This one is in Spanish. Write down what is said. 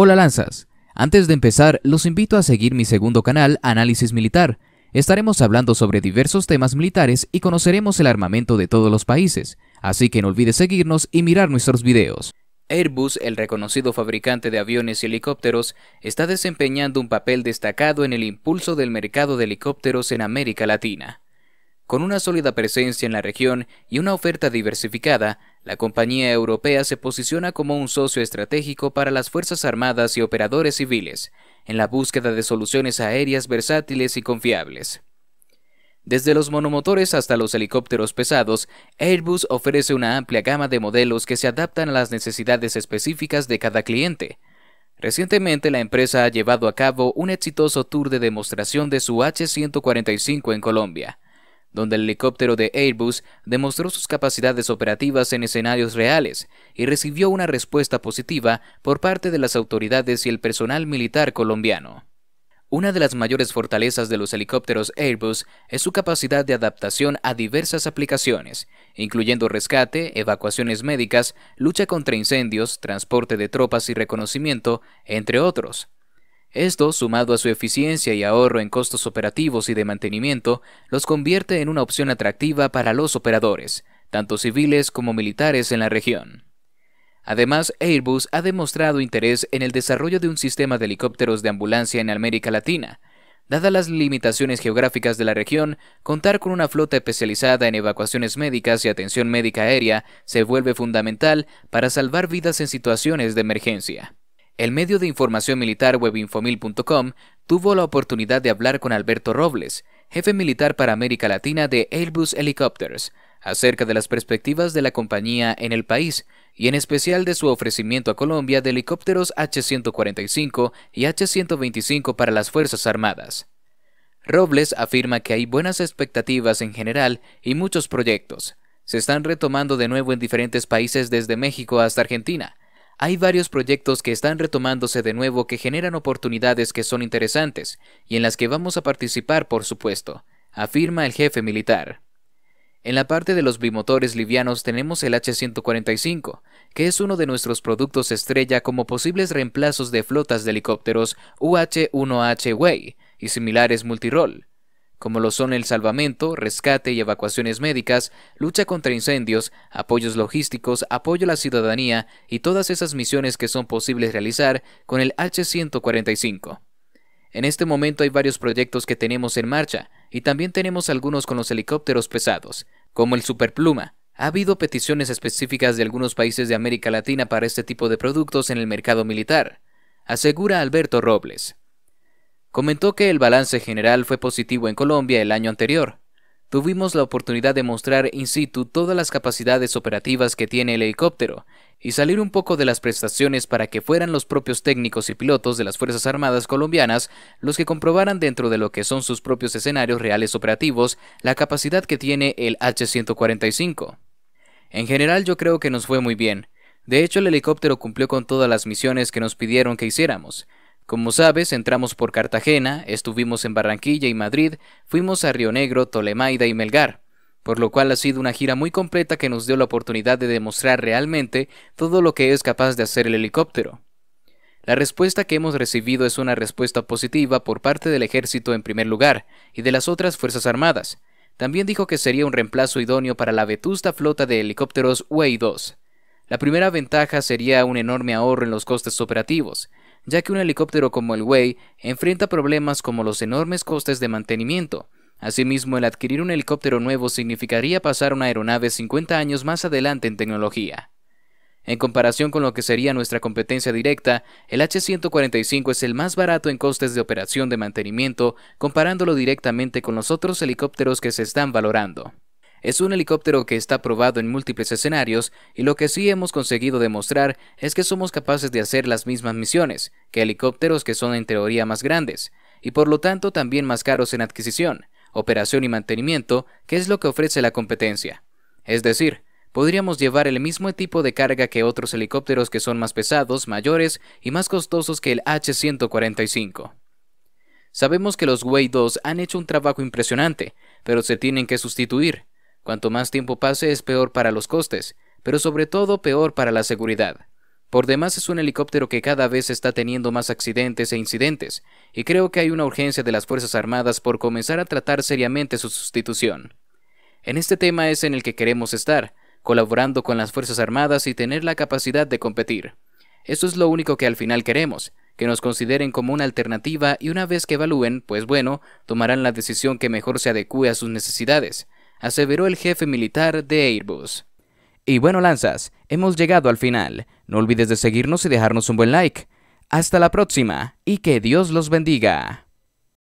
Hola Lanzas, antes de empezar los invito a seguir mi segundo canal Análisis Militar. Estaremos hablando sobre diversos temas militares y conoceremos el armamento de todos los países, así que no olvides seguirnos y mirar nuestros videos. Airbus, el reconocido fabricante de aviones y helicópteros, está desempeñando un papel destacado en el impulso del mercado de helicópteros en América Latina. Con una sólida presencia en la región y una oferta diversificada, la compañía europea se posiciona como un socio estratégico para las Fuerzas Armadas y operadores civiles, en la búsqueda de soluciones aéreas versátiles y confiables. Desde los monomotores hasta los helicópteros pesados, Airbus ofrece una amplia gama de modelos que se adaptan a las necesidades específicas de cada cliente. Recientemente la empresa ha llevado a cabo un exitoso tour de demostración de su H-145 en Colombia donde el helicóptero de Airbus demostró sus capacidades operativas en escenarios reales y recibió una respuesta positiva por parte de las autoridades y el personal militar colombiano. Una de las mayores fortalezas de los helicópteros Airbus es su capacidad de adaptación a diversas aplicaciones, incluyendo rescate, evacuaciones médicas, lucha contra incendios, transporte de tropas y reconocimiento, entre otros. Esto, sumado a su eficiencia y ahorro en costos operativos y de mantenimiento, los convierte en una opción atractiva para los operadores, tanto civiles como militares en la región. Además, Airbus ha demostrado interés en el desarrollo de un sistema de helicópteros de ambulancia en América Latina. Dadas las limitaciones geográficas de la región, contar con una flota especializada en evacuaciones médicas y atención médica aérea se vuelve fundamental para salvar vidas en situaciones de emergencia. El medio de información militar webinfomil.com tuvo la oportunidad de hablar con Alberto Robles, jefe militar para América Latina de Airbus Helicopters, acerca de las perspectivas de la compañía en el país y en especial de su ofrecimiento a Colombia de helicópteros H-145 y H-125 para las Fuerzas Armadas. Robles afirma que hay buenas expectativas en general y muchos proyectos. Se están retomando de nuevo en diferentes países desde México hasta Argentina, hay varios proyectos que están retomándose de nuevo que generan oportunidades que son interesantes y en las que vamos a participar, por supuesto, afirma el jefe militar. En la parte de los bimotores livianos tenemos el H-145, que es uno de nuestros productos estrella como posibles reemplazos de flotas de helicópteros UH-1H Way y similares multirol como lo son el salvamento, rescate y evacuaciones médicas, lucha contra incendios, apoyos logísticos, apoyo a la ciudadanía y todas esas misiones que son posibles realizar con el H-145. En este momento hay varios proyectos que tenemos en marcha y también tenemos algunos con los helicópteros pesados, como el Superpluma. Ha habido peticiones específicas de algunos países de América Latina para este tipo de productos en el mercado militar, asegura Alberto Robles. Comentó que el balance general fue positivo en Colombia el año anterior. Tuvimos la oportunidad de mostrar in situ todas las capacidades operativas que tiene el helicóptero y salir un poco de las prestaciones para que fueran los propios técnicos y pilotos de las Fuerzas Armadas colombianas los que comprobaran dentro de lo que son sus propios escenarios reales operativos la capacidad que tiene el H-145. En general yo creo que nos fue muy bien. De hecho el helicóptero cumplió con todas las misiones que nos pidieron que hiciéramos como sabes, entramos por Cartagena, estuvimos en Barranquilla y Madrid, fuimos a Río Negro, Tolemaida y Melgar, por lo cual ha sido una gira muy completa que nos dio la oportunidad de demostrar realmente todo lo que es capaz de hacer el helicóptero. La respuesta que hemos recibido es una respuesta positiva por parte del ejército en primer lugar y de las otras Fuerzas Armadas. También dijo que sería un reemplazo idóneo para la vetusta flota de helicópteros Huey 2 La primera ventaja sería un enorme ahorro en los costes operativos, ya que un helicóptero como el Way enfrenta problemas como los enormes costes de mantenimiento. Asimismo, el adquirir un helicóptero nuevo significaría pasar una aeronave 50 años más adelante en tecnología. En comparación con lo que sería nuestra competencia directa, el H-145 es el más barato en costes de operación de mantenimiento comparándolo directamente con los otros helicópteros que se están valorando. Es un helicóptero que está probado en múltiples escenarios y lo que sí hemos conseguido demostrar es que somos capaces de hacer las mismas misiones que helicópteros que son en teoría más grandes y por lo tanto también más caros en adquisición, operación y mantenimiento, que es lo que ofrece la competencia. Es decir, podríamos llevar el mismo tipo de carga que otros helicópteros que son más pesados, mayores y más costosos que el H-145. Sabemos que los Way 2 han hecho un trabajo impresionante, pero se tienen que sustituir, Cuanto más tiempo pase es peor para los costes, pero sobre todo peor para la seguridad. Por demás es un helicóptero que cada vez está teniendo más accidentes e incidentes, y creo que hay una urgencia de las Fuerzas Armadas por comenzar a tratar seriamente su sustitución. En este tema es en el que queremos estar, colaborando con las Fuerzas Armadas y tener la capacidad de competir. Eso es lo único que al final queremos, que nos consideren como una alternativa y una vez que evalúen, pues bueno, tomarán la decisión que mejor se adecue a sus necesidades, aseveró el jefe militar de Airbus. Y bueno, lanzas, hemos llegado al final. No olvides de seguirnos y dejarnos un buen like. Hasta la próxima y que Dios los bendiga.